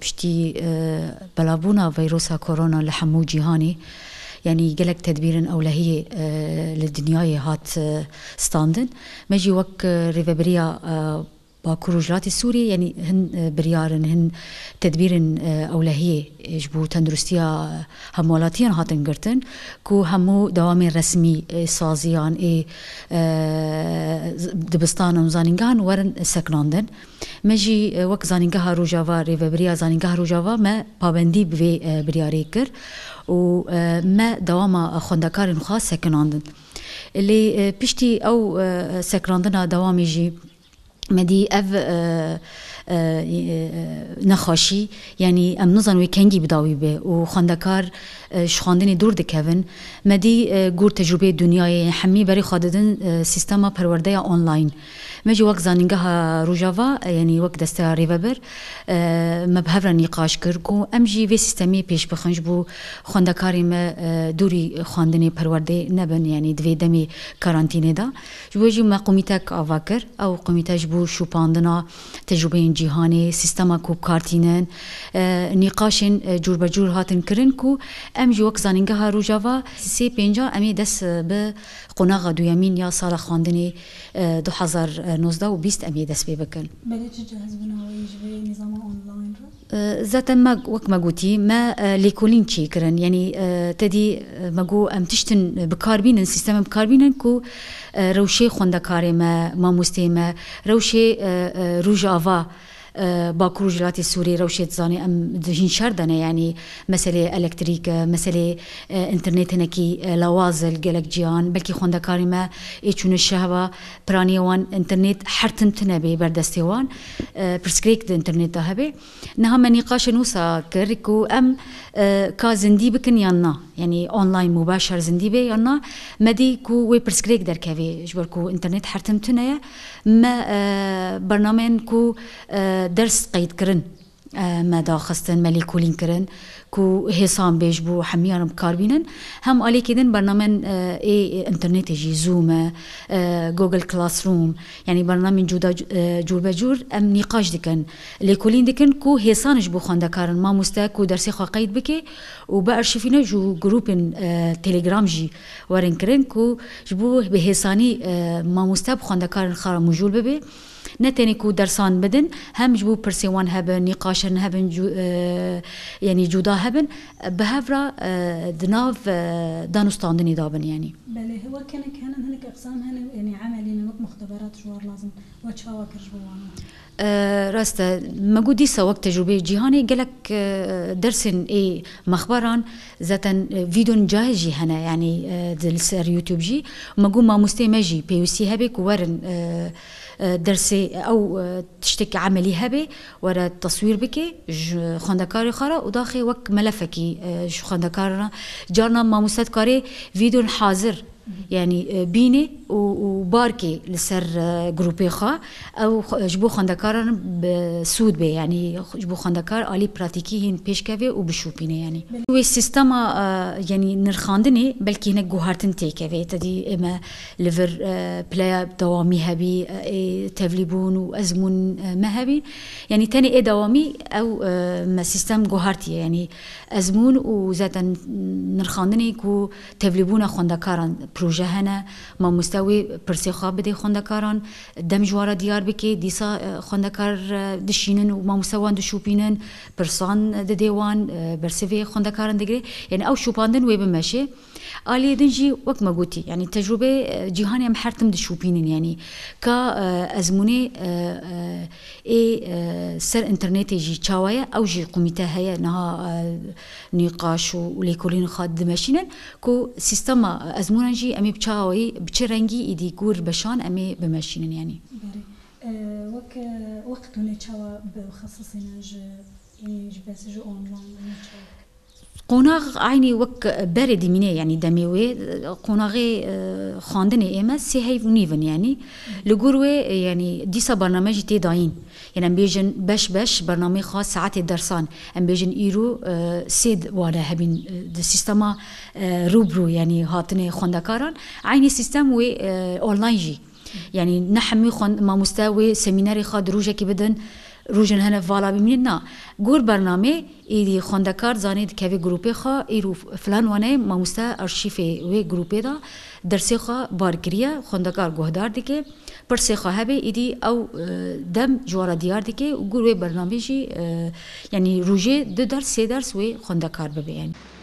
پشتی اه، بلابونا ویروسا کرونا لحمو جیهانی يعني قلق تدبيرن أولهية اه، للدنيا هات اه، ستاندن مجي وك ريفابريا وكروجلات السوري يعني هن بريار هن تدبير أولهية جبو تندرستيا هموالاتيان هاتن قرتن كو همو دوام رسمي سازيان اي دبستان وزانينغان ورن سكناندن مجي وك زانينغها روجاوا ريفا بريا زانينغها روجاوا ما پابندی بوی بریاری کرد و ما دواما خوندکارن خواه سکناندن لی پشتی او سکراندنا دوامی جی مدي اف آه، نخواشی یعنی ام نزان وی کنگی بداوی به و خواندکار اه، شخواندنی دور دکوین مدی اه، گور تجربه دنیای همی بری خاددن اه، سیستما پرورده آنلاین مجی وقت زانینگه ها روژاوا یعنی وقت دسته ها ریوبر مبهور نقاش کرد کو ام جی وی سیستمی پیش بخنج بو خواندکاری ما دوری خواندنی پرورده نبن یعنی دوی دمی کارانتینه دا جوجی ما قومیتک آوا کر او قومیتش بو شوپاندنا تجربه جیهانی سیستم کوب کارتینن اه، نقاشین اه، جور بجور هاتن کرن کو ام جو وک زانینگ ها روجاوا سی پنجا امی دس به قناغ دویمین یا سال خواندنی اه، دو هزار نوزده و بیست امی دس بی بکن زاتا ما وك ما قوتي ما ليكولين تشي كرن يعني تدي ما قو ام تشتن بكاربينن سيستم بكاربينن كو روشي خوندكاري ما ما مستي ما روشي روج افا باكو جلاتي السوري روشي تزاني ام دجين شردنا يعني مسألة الكتريك مسألة انترنت هنكي لوازل قلق جيان بلكي خوندا كارما ايتشون الشهوة براني وان انترنت حرتم تنبي بردستي وان برسكريك دا انترنت دهبي نها ما نقاش نوسا كركو ام كازندي بكن يانا يعني اونلاين مباشر زندي بي يعني ما دي كو وي برسكريك در كافي جبر کو انترنت حرتم تنايا ما آه، برنامج كو آه، درس قيد كرن آه، ما دا داخستن ملی كولين كرن کو حسام بیش بو حمیانم کار بینن هم آلی کدین برنامه آه، ای إيه، انترنت جی زوم گوگل آه، کلاس روم یعنی يعني برنامه جودا آه، جور جور ام نقاش دکن لیکولین دکن کو حسانش بو خوانده کارن ما مستا کو درس خو قید و با ارشفینا جو گروپ تلگرام جی ورن کرن کو جبو به حسانی ما مستا بو خوانده کارن خارا مجول نه نتني كو درسان بدن هم جبو برسيوان هبن نقاشن هبن جو يعني جودا هبن بهفرا دناف دانستان دني دابن يعني بله هو كان كان هناك اقسام هنا يعني عملي نمط مختبرات شوار لازم وتشاوى كرجبوان آه، راسته مگودی سا وقت تجربه جهانی گلک آه، درس ای إيه مخبران زتن ویدون جای جی هنه يعني، آه، یعنی دل سر یوتیوب جی مگو ما مستی مجی پیوسی هبه كورن درس او تشتك عملي هبه ورا تصوير بك خندكار خرا وداخي وك ملفكي شو خندكار جارنا ما مستد كاري فيديو حاضر يعني آه، بيني وباركي لسر آه، جروبي خا او جبو خندكار بسود بي يعني جبو خندكار الي براتيكي هين بيشكافي وبشوبيني يعني وي سيستما يعني نرخاندني بلكي هنا جوهرتن تيكافي تدي اما ليفر بلاي دوامي هبي تفليبون وازمون مهبي يعني تاني اي دوامي او ما سيستم جوهرتي يعني ازمون وزاتا نرخاندني كو تفليبون خندكار پروژه هنه ما مستوی پرسی خواب بده خوندکاران دم جوارا دیار بکی دیسا خوندکار دشینن و ما مستوان دشوپینن پرسان د دیوان برسوی خوندکاران دگری یعنی او شوپاندن وی بمشه آلی دنجی وک ما گوتی یعنی تجربه جهانی هم حرتم دشوپینن یعنی کا ازمونه ای سر انترنت جی چاوایه او جی قمیته هيا نها نقاش و لیکولین خاد دمشینن کو سیستم ازمونه جی جی ئەمی بچاوی بچ ڕەنگی ئیدی گور بەشان ئەمێ بمەشینن ینی وەک وەختونێ چاوە بخصصێنە ژ بەسژ ئۆنلاین قناغ عيني وك بارد مني يعني دميوي قناغي آه، خاندن سي سيهيف ونيفن يعني لقروي يعني ديسا برنامج تي داين يعني ام بيجن باش باش برنامج خاص ساعات الدرسان ام بيجن ايرو آه، سيد ولا هبين آه، دي سيستما روبرو يعني هاتني خوندكاران عيني سيستم وي اونلاين جي يعني نحمي ما مستوى سيميناري خاد روجا كي بدن روژن هنه والا ببینید نه گور برنامه ایدی خواندکار زانید که وی گروپی خوا ایرو فلان وانه ماموستا ارشیف وی گروپی دا درسی خوا بارگریه خواندکار گهدار دیگه پرسی خوا هبه ایدی او دم جوارا دیار دیگه گور وی برنامه جی یعنی روژه دو درس سه درس وی خواندکار ببین